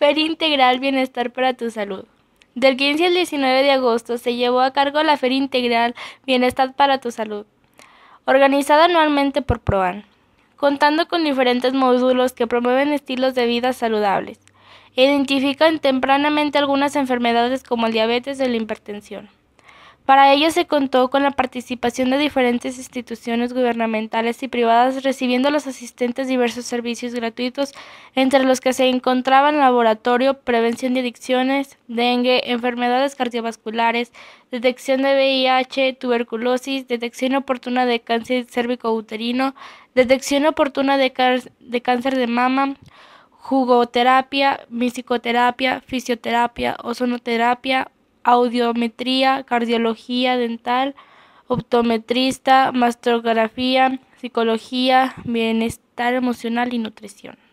Feria Integral Bienestar para tu Salud. Del 15 al 19 de agosto se llevó a cargo la Feria Integral Bienestar para tu Salud, organizada anualmente por PROAN, contando con diferentes módulos que promueven estilos de vida saludables. Identifican tempranamente algunas enfermedades como el diabetes o la hipertensión. Para ello se contó con la participación de diferentes instituciones gubernamentales y privadas, recibiendo los asistentes diversos servicios gratuitos, entre los que se encontraban laboratorio, prevención de adicciones, dengue, enfermedades cardiovasculares, detección de VIH, tuberculosis, detección oportuna de cáncer cérvico-uterino, detección oportuna de, cáncer de mama, jugoterapia, misicoterapia, fisioterapia, ozonoterapia, audiometría, cardiología dental, optometrista, mastografía, psicología, bienestar emocional y nutrición.